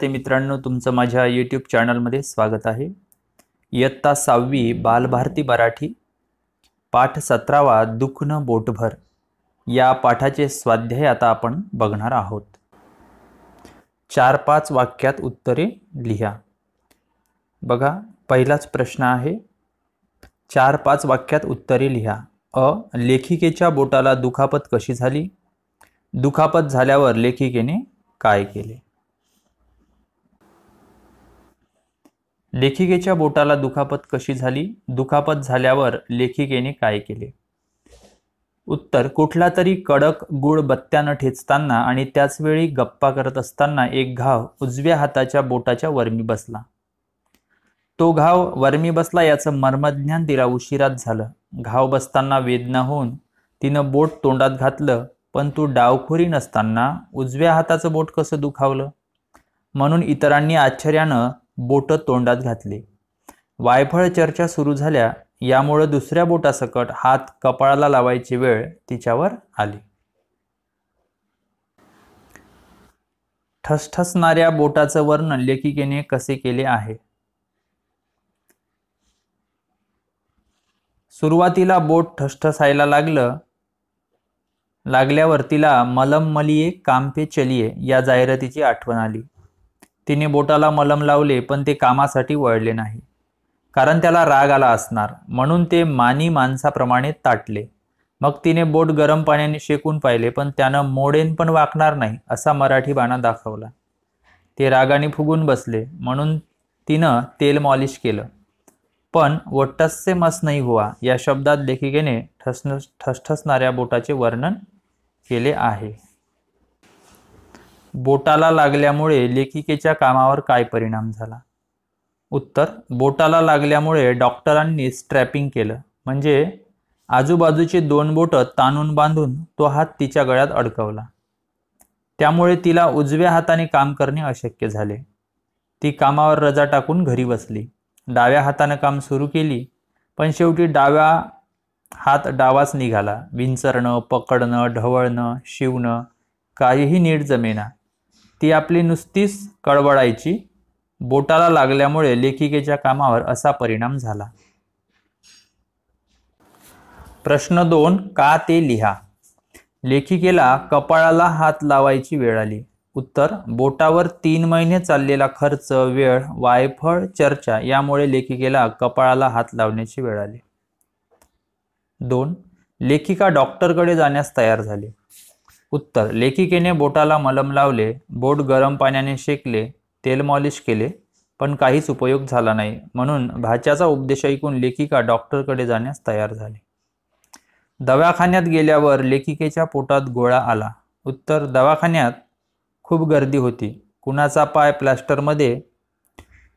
ते मित्रांनो तुमचं माझ्या यूट्यूब चॅनलमध्ये स्वागत आहे इयत्ता सहावी बालभारती मराठी पाठ सतरावा दुखणं बोटभर या पाठाचे स्वाध्याय आता आपण बघणार आहोत चार पाच वाक्यात उत्तरे लिहा बघा पहिलाच प्रश्न आहे चार पाच वाक्यात उत्तरे लिहा अ लेखिकेच्या बोटाला दुखापत कशी झाली दुखापत झाल्यावर लेखिकेने काय केले लेखिकेच्या बोटाला दुखापत कशी झाली दुखापत झाल्यावर लेखिकेने काय केले उत्तर कुठला तरी कडक गुळ बत्त्यानं ठेचताना आणि त्याचवेळी गप्पा करत असताना एक घाव उजव्या हाताच्या बोटाच्या वरमी बसला तो घाव वरमी बसला याचं मर्मज्ञान तिला उशिरात झालं घाव बसताना वेदना होऊन तिनं बोट तोंडात घातलं पण तू डावखोरी नसताना उजव्या हाताचं बोट कसं दुखावलं म्हणून इतरांनी आश्चर्यानं बोट तोंडात घातली वायफळ चर्चा सुरू झाल्या यामुळं दुसऱ्या बोटासकट हात कपाळाला लावायची वेळ तिच्यावर आली ठसठसणाऱ्या बोटाचं वर्णन लेखिकेने कसे केले आहे सुरुवातीला बोट ठसठसायला लागलं लागल्यावर तिला मलम मलिये कांपे चलिये या जाहिरातीची आठवण आली तिने बोटाला मलम लावले पण ते कामासाठी वळले नाही कारण त्याला राग आला असणार म्हणून ते मानी माणसाप्रमाणे ताटले मग तिने बोट गरम पाण्याने शेकून पाहिले पण त्यानं मोडेन पण वाकणार नाही असा मराठी बाणा दाखवला ते रागाने फुगून बसले म्हणून तिनं तेल मॉलिश केलं पण व मस नाही हुआ या शब्दात लेखिकेने ठसणस ठसठसणाऱ्या बोटाचे वर्णन केले आहे बोटाला लागल्यामुळे लेखिकेच्या कामावर काय परिणाम झाला उत्तर बोटाला लागल्यामुळे डॉक्टरांनी स्ट्रॅपिंग केलं म्हणजे आजूबाजूची दोन बोटं ताणून बांधून तो हात तिच्या गळ्यात अडकवला त्यामुळे तिला उजव्या हाताने काम करणे अशक्य झाले ती कामावर रजा टाकून घरी बसली डाव्या हातानं काम सुरू केली पण शेवटी डाव्या हात डावाच निघाला विंचरणं पकडणं ढवळणं शिवणं काहीही नीट जमेना ती आपली नुसतीच कळवळायची बोटाला लागल्यामुळे लेखिकेच्या कामावर असा परिणाम झाला प्रश्न दोन का ते लिहा लेखिकेला कपाळाला हात लावायची वेळ आली उत्तर बोटावर तीन महिने चाललेला खर्च वेळ वायफळ चर्चा यामुळे लेखिकेला कपाळाला हात लावण्याची वेळ आली दोन लेखिका डॉक्टरकडे जाण्यास तयार झाली उत्तर लेखिकेने बोटाला मलम लावले बोट गरम पाण्याने शेकले तेल मॉलिश केले पण काहीच उपयोग झाला नाही म्हणून भाच्याचा उपदेश ऐकून लेखिका डॉक्टरकडे जाण्यास तयार झाली दवाखान्यात गेल्यावर लेखिकेच्या पोटात गोळा आला उत्तर दवाखान्यात खूप गर्दी होती कुणाचा पाय प्लॅस्टरमध्ये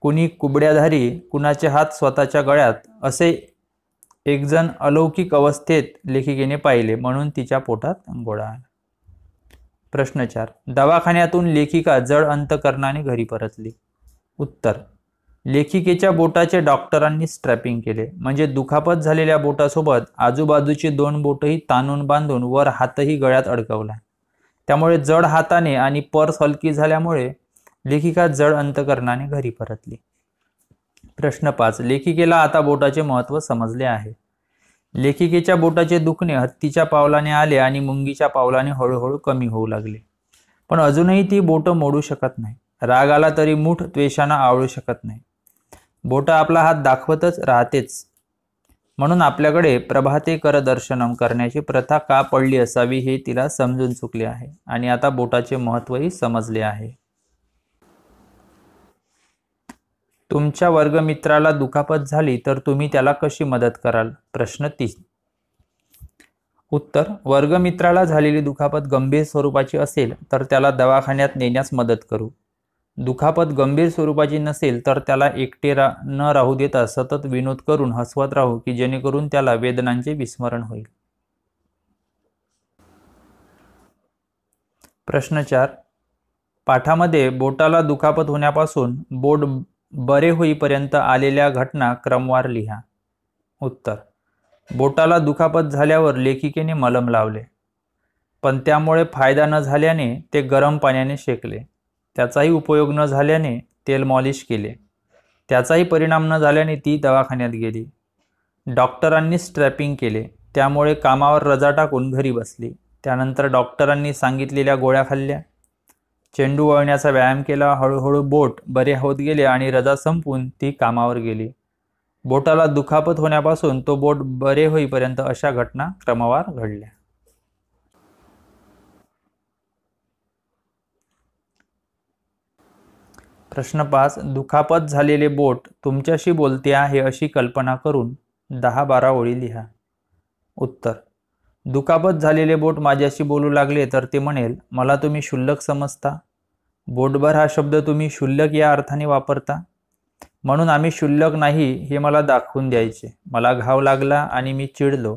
कुणी कुबड्याधारी कुणाचे हात स्वतःच्या गळ्यात असे एकजण अलौकिक अवस्थेत लेखिकेने पाहिले म्हणून तिच्या पोटात गोळा आला प्रश्न चार दवाखान्यातून लेखिका जड अंतकरणाने घरी परतली उत्तर लेखिकेच्या बोटाचे डॉक्टरांनी स्ट्रॅपिंग केले म्हणजे दुखापत झालेल्या बोटासोबत आजूबाजूची दोन बोटही ताणून बांधून वर हातही गळ्यात अडकवला त्यामुळे जड हाताने आणि पर्स हलकी झाल्यामुळे लेखिका जड अंतकरणाने घरी परतली प्रश्न पाच लेखिकेला आता बोटाचे महत्त्व समजले आहे लेखिकेच्या बोटाचे दुखणे हत्तीच्या पावलाने आले आणि मुंगीच्या पावलाने हळूहळू कमी होऊ लागले पण अजूनही ती बोटं मोडू शकत नाही राग आला तरी मूठ द्वेषाने आवळू शकत नाही बोट आपला हात दाखवतच राहतेच म्हणून आपल्याकडे प्रभाते कर दर्शनम करण्याची प्रथा का पडली असावी हे तिला समजून चुकले आहे आणि आता बोटाचे महत्त्वही समजले आहे तुमच्या वर्गमित्राला दुखापत झाली तर तुम्ही त्याला कशी मदत कराल प्रश्न तीस उत्तर वर्गमित्राला झालेली दुखापत गंभीर स्वरूपाची असेल तर त्याला दवाखान्यात नेण्यास मदत करू दुखापत गंभीर स्वरूपाची नसेल तर त्याला एकटे रा न राहू देता सतत विनोद करून हसवत राहू की जेणेकरून त्याला वेदनांचे विस्मरण होईल प्रश्न चार पाठामध्ये बोटाला दुखापत होण्यापासून बोट बरे होईपर्यंत आलेल्या घटना क्रमवार लिहा उत्तर बोटाला दुखापत झाल्यावर लेखिकेने मलम लावले पण त्यामुळे फायदा न झाल्याने ते गरम पाण्याने शेकले त्याचाही उपयोग न झाल्याने तेल मॉलिश केले त्याचाही परिणाम न झाल्याने ती दवाखान्यात गेली डॉक्टरांनी स्ट्रॅपिंग केले त्यामुळे कामावर रजा टाकून घरी बसली त्यानंतर डॉक्टरांनी सांगितलेल्या गोळ्या खाल्ल्या चेंडू वळण्याचा व्यायाम केला हळूहळू बोट बरे होत गेले आणि रजा संपून ती कामावर गेली बोटाला दुखापत होण्यापासून तो बोट बरे होईपर्यंत अशा घटना क्रमवार घडल्या प्रश्न पाच दुखापत झालेले बोट तुमच्याशी बोलते आहे अशी कल्पना करून दहा बारा ओळी लिहा उत्तर दुखापत झालेले बोट माझ्याशी बोलू लागले तर ते म्हणेल मला तुम्ही क्षुल्लक समजता बोटभर हा शब्द तुम्ही शुल्लक या अर्थाने वापरता म्हणून आम्ही शुल्लक नाही हे मला दाखवून द्यायचे मला घाव लागला आणि मी चिडलो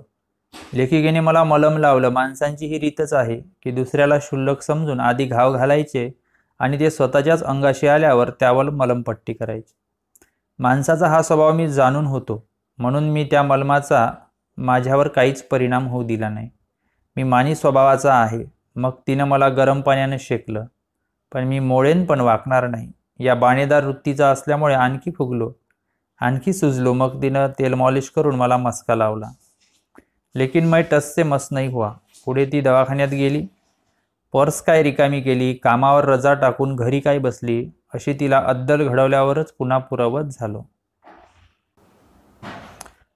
लेखिकेने मला मलम लावलं माणसांची ही रीतच आहे की दुसऱ्याला शुल्लक समजून आधी घाव घालायचे आणि ते स्वतःच्याच अंगाशी आल्यावर त्यावर मलमपट्टी करायची माणसाचा हा स्वभाव मी जाणून होतो म्हणून मी त्या मलमाचा माझ्यावर काहीच परिणाम होऊ दिला नाही मी मानी स्वभावाचा आहे मग तिनं मला गरम पाण्याने शेकलं पण मी मोळेन पण वाकणार नाही या बाणेदार वृत्तीचा असल्यामुळे आणखी फुगलो आणखी सुजलो मग तिनं तेल मॉलिश करून मला मस्का लावला लेकिन मै टससे मस नाही हुआ पुढे ती दवाखान्यात गेली पर्स काय रिकामी केली कामावर रजा टाकून घरी काय बसली अशी तिला अद्दल घडवल्यावरच पुन्हा पुरवत झालो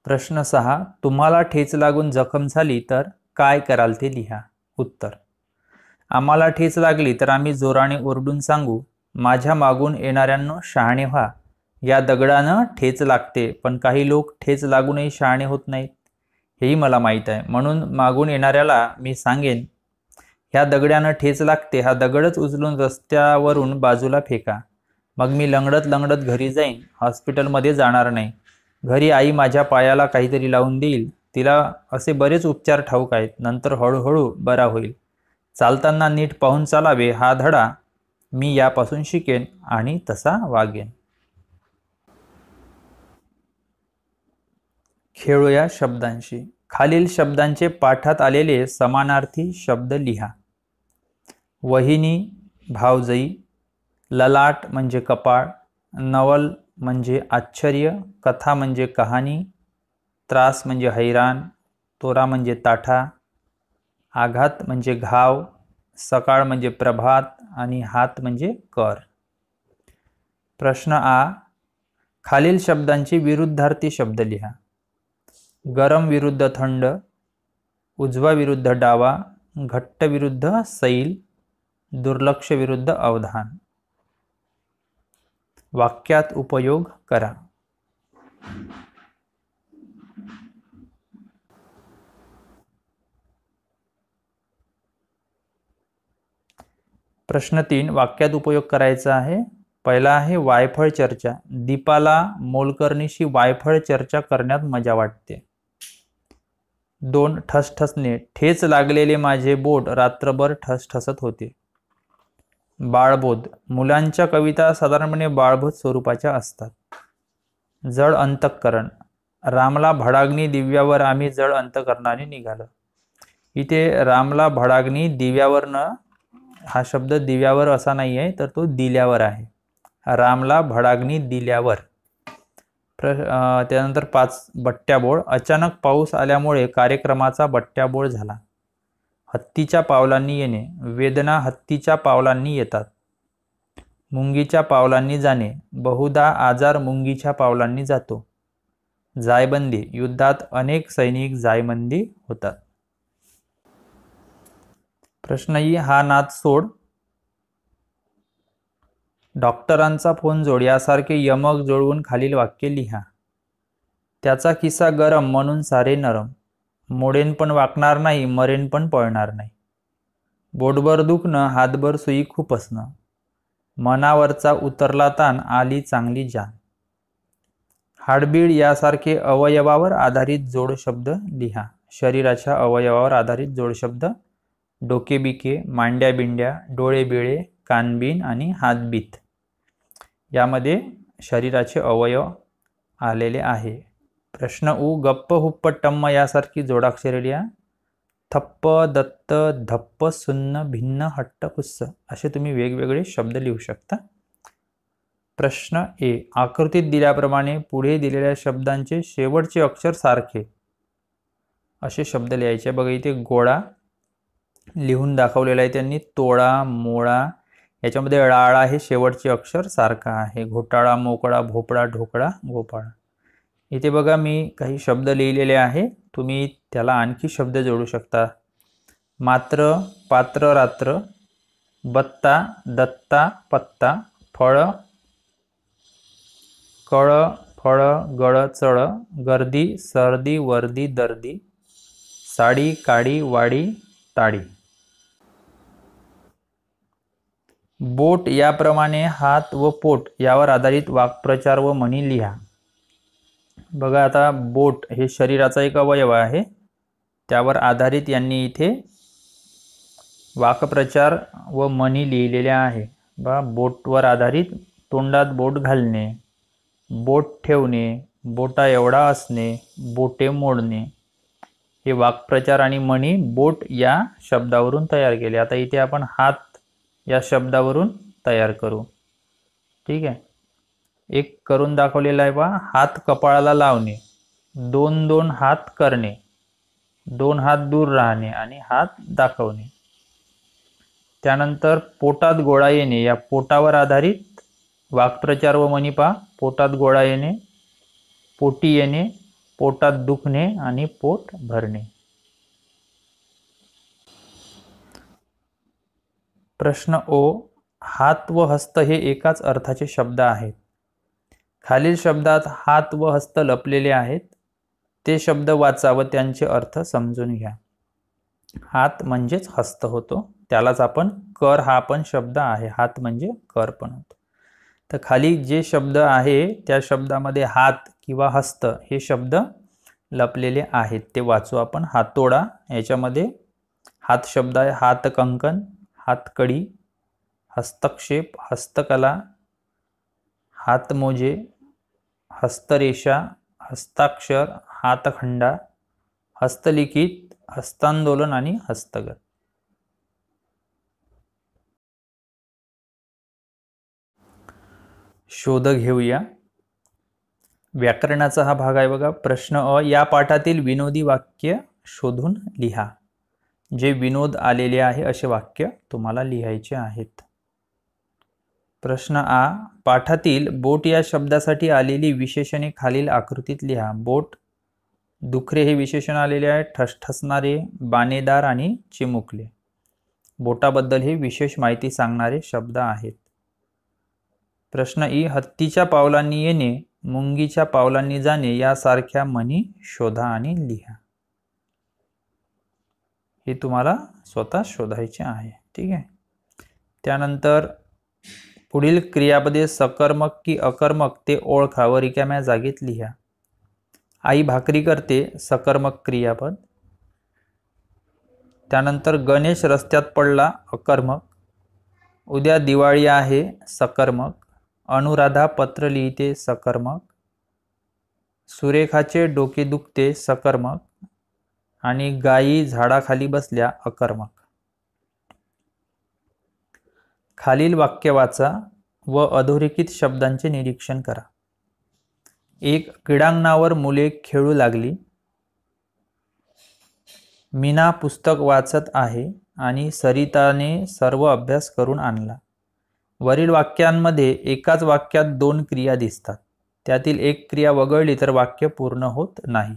प्रश्न सहा तुम्हाला ठेच लागून जखम झाली तर काय कराल ते लिहा उत्तर आम्हाला ठेच लागली तर आम्ही जोराने ओरडून सांगू माझ्या मागून येणाऱ्यांनो शहाणे व्हा या दगडानं ठेच लागते पण काही लोक ठेच लागूनही शहाणे होत नाहीत हेही मला माहीत आहे म्हणून मागून येणाऱ्याला मी सांगेन ह्या दगड्यानं ठेच लागते हा दगडच उचलून रस्त्यावरून बाजूला फेका मग मी लंगडत लंगडत घरी जाईन हॉस्पिटलमध्ये जाणार नाही घरी आई माझ्या पायाला काहीतरी लावून देईल तिला असे बरेच उपचार ठाऊक आहेत नंतर हळूहळू बरा होईल चालताना नीट पाहून चालावे हा धडा मी यापासून शिकेन आणि तसा वागेन खेळूया शब्दांशी खालील शब्दांचे पाठात आलेले समानार्थी शब्द लिहा वहिनी भावजई ललाट म्हणजे कपाळ नवल म्हणजे आश्चर्य कथा म्हणजे कहाणी त्रास म्हणजे हैराण तोरा म्हणजे ताठा आघात म्हणजे घाव सकाळ म्हणजे प्रभात आणि हात म्हणजे कर प्रश्न आ खालील शब्दांची विरुद्धार्थी शब्द लिहा गरम विरुद्ध थंड उजवा विरुद्ध डावा घट्ट विरुद्ध सैल दुर्लक्ष विरुद्ध अवधान वाक्यात उपयोग करा प्रश्न तीन वाक्यात उपयोग करायचा आहे पहिला आहे वायफळ चर्चा दीपाला मोलकर्णीशी वायफळ चर्चा करण्यात मजा वाटते दोन ठसठसणे ठेच लागलेले माझे बोट रात्रभर ठसठसत होते बाळबोध मुलांच्या कविता साधारणपणे बाळबोध स्वरूपाच्या असतात जड अंतकरण रामला भडाग्नी दिव्यावर आम्ही जड अंतकरणाने निघालो इथे रामला भडाग्नी दिव्यावरनं हा शब्द दिव्यावर असा नाही आहे तर तो दिल्यावर आहे रामला भडाग्नी दिल्यावर प्र त्यानंतर पाच बट्ट्याबोळ अचानक पाऊस आल्यामुळे कार्यक्रमाचा बट्ट्याबोळ झाला हत्तीच्या पावलांनी येणे वेदना हत्तीच्या पावलांनी येतात मुंगीच्या पावलांनी जाणे बहुधा आजार मुंगीच्या पावलांनी जातो जायबंदी युद्धात अनेक सैनिक जायबंदी होतात प्रश्न ई हा नाद सोड डॉक्टरांचा फोन जोड यासारखे यमक जोडवून खालील वाक्य लिहा त्याचा किस्सा गरम म्हणून सारे नरम मोडेन पण वाकणार नाही मरेन पण पळणार नाही बोटभर दुखणं हातभर सुई खूप असणं मनावरचा उतरला ताण आली चांगली जान हाडबीड यासारखे अवयवावर आधारित जोड शब्द लिहा शरीराच्या अवयवावर आधारित जोड शब्द डोकेबिके मांड्या बिंड्या डोळे बिळे कानबीन आणि हातबीत यामध्ये शरीराचे अवयव आलेले आहे प्रश्न उ गप्प हुप्प टम्म यासारखी जोडाक्षरे लिहा थप्प दत्त धप्प सुन्न भिन्न हट्ट कुस्स असे तुम्ही वेगवेगळे शब्द लिहू शकता प्रश्न ए आकृतीत दिल्याप्रमाणे पुढे दिलेल्या शब्दांचे शेवटचे अक्षर सारखे असे शब्द लिहायचे बघा इथे गोळा लिहून दाखवलेलं आहे त्यांनी तोळा मोळा याच्यामध्ये राळा हे शेवटचे अक्षर सारखा आहे घोटाळा मोकळा भोपळा ढोकळा गोपाळा इथे बघा मी काही शब्द लिहिलेले आहे तुम्ही त्याला आणखी शब्द जोडू शकता मात्र पात्र रात्र बत्ता दत्ता पत्ता फळ कळ फळ गळ चळ गर्दी सर्दी वर्दी दर्दी साडी काडी वाडी ताडी बोट याप्रमाणे हात व पोट यावर आधारित वाक्प्रचार व म्हणी लिहा बघा आता बोट हे शरीराचा एक अवयव आहे त्यावर आधारित यांनी इथे वाक्प्रचार व म्हणी लिहिलेल्या आहे बा बोटवर आधारित तोंडात बोट घालणे बोट ठेवणे बोटा एवढा असणे बोटे मोडणे हे वाक्प्रचार आणि म्हणी बोट या शब्दावरून तयार केले आता इथे आपण हात या शब्दावरून तयार करू ठीक आहे एक करून दाखवलेला आहे पहा हात कपाळाला लावणे दोन दोन हात करणे दोन हात दूर राहणे आणि हात दाखवणे त्यानंतर पोटात गोळा येणे या पोटावर आधारित वाक्प्रचार व मनीपा पोटात गोळा येणे पोटी येणे पोटात दुखणे आणि पोट भरणे प्रश्न ओ हात व हस्त हे एकाच अर्थाचे शब्द आहेत खालील शब्दात हात व हस्त लपलेले आहेत ते शब्द वाचा व त्यांचे अर्थ समजून घ्या हात म्हणजेच हस्त होतो त्यालाच आपण कर हा पण शब्द आहे हात म्हणजे कर पण होतो तर खाली जे शब्द आहे त्या शब्दामध्ये हात किंवा हस्त हे शब्द लपलेले आहेत ते वाचू आपण हातोडा याच्यामध्ये हात शब्द आहे हात कंकन हातकडी हस्तक्षेप हस्तकला हातमोजे हस्तरेषा हस्ताक्षर हातखंडा हस्तलिखित हस्तांदोलन आणि हस्तगत शोध घेऊया व्याकरणाचा हा भाग आहे बघा प्रश्न अ या पाठातील विनोदी वाक्य शोधून लिहा जे विनोद आलेले आहे असे वाक्य तुम्हाला लिहायचे आहेत प्रश्न आ पाठातील बोट या शब्दासाठी आलेली विशेषणे खालील आकृतीत लिहा बोट दुखरे हे विशेषण आलेले आहे ठसठसणारे बाणेदार आणि चिमुकले बोटाबद्दल हे विशेष माहिती सांगणारे शब्द आहेत प्रश्न ई हत्तीच्या पावलांनी येणे मुंगीच्या पावलांनी जाणे यासारख्या म्हणी शोधा आणि लिहा हे तुम्हाला स्वतः शोधायचे आहे ठीक आहे त्यानंतर पुढील क्रियापदे सकर्मक की अकर्मक ते व रिकाम्या जागेत लिहा आई भाकरी करते सकर्मक क्रियापद त्यानंतर गणेश रस्त्यात पडला अकर्मक उद्या दिवाळी आहे सकर्मक अनुराधा पत्र लिहिते सकर्मक सुरेखाचे डोके दुखते सकर्मक आणि गायी झाडाखाली बसल्या अकर्मक खालील वाक्य वाचा व अधोरेखित शब्दांचे निरीक्षण करा एक क्रीडांगणावर मुले खेळू लागली मीना पुस्तक वाचत आहे आणि सरिताने सर्व अभ्यास करून आणला वरील वाक्यांमध्ये एकाच वाक्यात दोन क्रिया दिसतात त्यातील एक क्रिया वगळली तर वाक्य पूर्ण होत नाही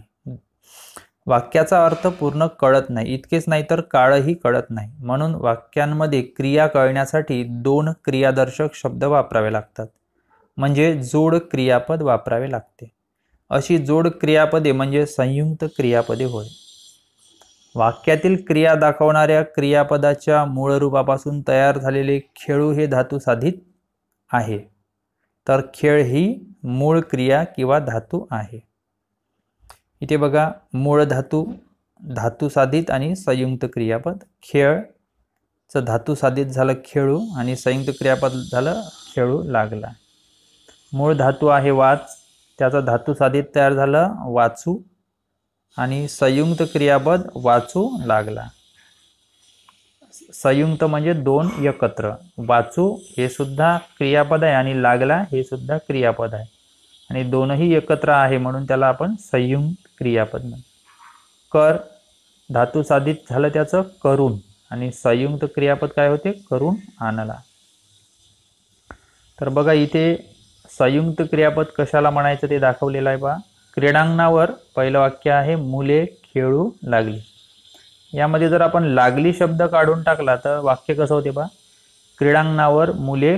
वाक्याचा अर्थ पूर्ण कळत नाही इतकेच नाही तर काळही कळत नाही म्हणून वाक्यांमध्ये क्रिया कळण्यासाठी दोन क्रियादर्शक शब्द वापरावे लागतात म्हणजे जोड क्रियापद वापरावे लागते अशी जोड क्रियापदे म्हणजे संयुक्त क्रियापदे होय वाक्यातील क्रिया दाखवणाऱ्या क्रियापदाच्या मूळ रूपापासून तयार झालेले खेळू हे धातू साधित आहे तर खेळ ही मूळ क्रिया किंवा धातू आहे इथे बघा मूळ धातू धातू साधित आणि संयुक्त क्रियापद खेळचं धातू साधित झालं खेळू आणि संयुक्त क्रियापद झालं खेळू लागला मूळ धातू आहे वाच त्याचं धातू साधित तयार झालं वाचू आणि संयुक्त क्रियापद वाचू लागला संयुक्त म्हणजे दोन एकत्र वाचू हे सुद्धा क्रियापद आहे आणि लागला हे सुद्धा क्रियापद आहे आणि दोनही एकत्र आहे म्हणून त्याला आपण संयुक्त क्रियापद कर धातू साधित झालं त्याचं करून आणि संयुक्त क्रियापद काय होते करून आणला तर बघा इथे संयुक्त क्रियापद कशाला म्हणायचं ते दाखवलेलं आहे बा क्रीडांगणावर पहिलं वाक्य आहे मुले खेळू लागली यामध्ये जर आपण लागली शब्द काढून टाकला तर वाक्य कसं होते बा क्रीडांगणावर मुले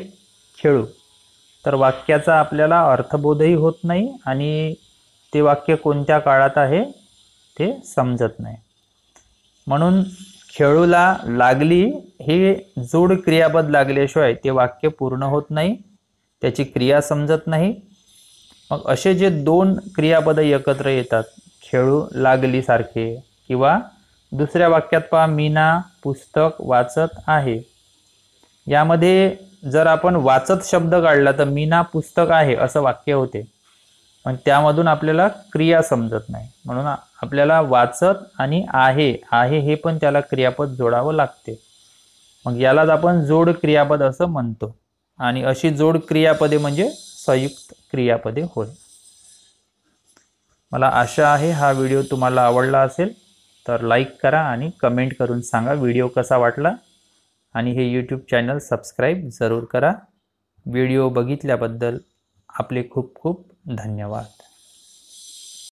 खेळू तर वाक्याचा आपल्याला अर्थबोधही होत नाही आणि ते वाक्य कोणत्या काळात आहे ते समजत नाही म्हणून खेळूला लागली हे जोड क्रियापद लागल्याशिवाय ते वाक्य पूर्ण होत नाही त्याची क्रिया समजत नाही मग असे जे दोन क्रियापदं एकत्र येतात खेळू लागली सारखे किंवा दुसऱ्या वाक्यात पहा मीना पुस्तक वाचत आहे यामध्ये जर आपण वाचत शब्द काढला तर मीना पुस्तक आहे असं वाक्य होते पण त्यामधून आपल्याला क्रिया समजत नाही म्हणून आपल्याला वाचत आणि आहे आहे हे पण त्याला क्रियापद जोडावं लागते मग यालाच आपण जोड क्रियापद असं म्हणतो आणि अशी जोड क्रियापदे म्हणजे संयुक्त क्रियापदे होय मला आशा आहे हा व्हिडिओ तुम्हाला आवडला असेल तर लाईक करा आणि कमेंट करून सांगा व्हिडिओ कसा वाटला आणि हे यूट्यूब चॅनल सबस्क्राईब जरूर करा व्हिडिओ बघितल्याबद्दल आपले खूप खूप धन्यवाद